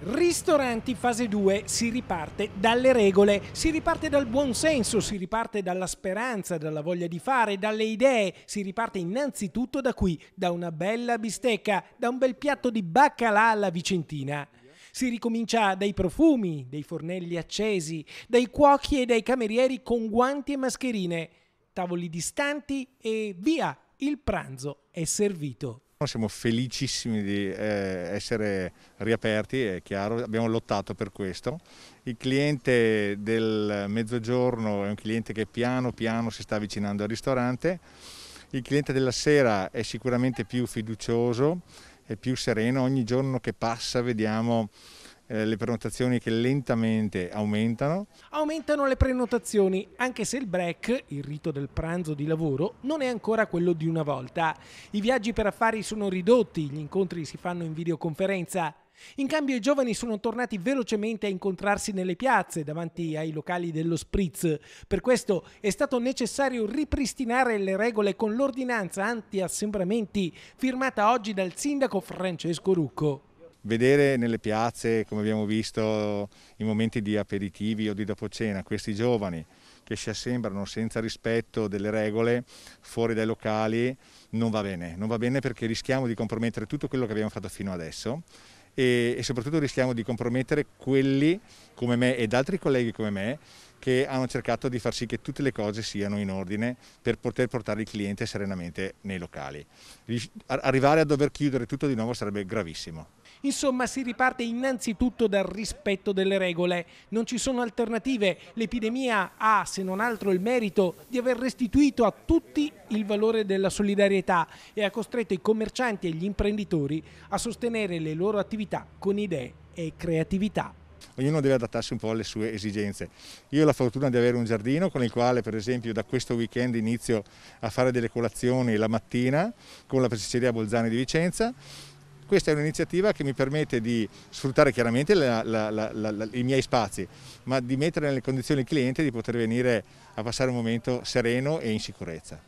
Ristoranti fase 2 si riparte dalle regole, si riparte dal buon senso, si riparte dalla speranza, dalla voglia di fare, dalle idee, si riparte innanzitutto da qui, da una bella bistecca, da un bel piatto di baccalà alla vicentina. Si ricomincia dai profumi, dai fornelli accesi, dai cuochi e dai camerieri con guanti e mascherine, tavoli distanti e via, il pranzo è servito. Siamo felicissimi di eh, essere riaperti, è chiaro, abbiamo lottato per questo. Il cliente del mezzogiorno è un cliente che piano piano si sta avvicinando al ristorante, il cliente della sera è sicuramente più fiducioso, e più sereno, ogni giorno che passa vediamo eh, le prenotazioni che lentamente aumentano. Aumentano le prenotazioni, anche se il break, il rito del pranzo di lavoro, non è ancora quello di una volta. I viaggi per affari sono ridotti, gli incontri si fanno in videoconferenza. In cambio i giovani sono tornati velocemente a incontrarsi nelle piazze davanti ai locali dello spritz. Per questo è stato necessario ripristinare le regole con l'ordinanza anti-assembramenti firmata oggi dal sindaco Francesco Rucco vedere nelle piazze, come abbiamo visto in momenti di aperitivi o di dopo cena, questi giovani che si assembrano senza rispetto delle regole fuori dai locali non va bene, non va bene perché rischiamo di compromettere tutto quello che abbiamo fatto fino adesso e, e soprattutto rischiamo di compromettere quelli come me ed altri colleghi come me che hanno cercato di far sì che tutte le cose siano in ordine per poter portare il cliente serenamente nei locali. Arrivare a dover chiudere tutto di nuovo sarebbe gravissimo. Insomma, si riparte innanzitutto dal rispetto delle regole. Non ci sono alternative. L'epidemia ha, se non altro, il merito di aver restituito a tutti il valore della solidarietà e ha costretto i commercianti e gli imprenditori a sostenere le loro attività con idee e creatività ognuno deve adattarsi un po' alle sue esigenze. Io ho la fortuna di avere un giardino con il quale per esempio da questo weekend inizio a fare delle colazioni la mattina con la pasticceria Bolzani di Vicenza questa è un'iniziativa che mi permette di sfruttare chiaramente la, la, la, i miei spazi, ma di mettere nelle condizioni il cliente di poter venire a passare un momento sereno e in sicurezza.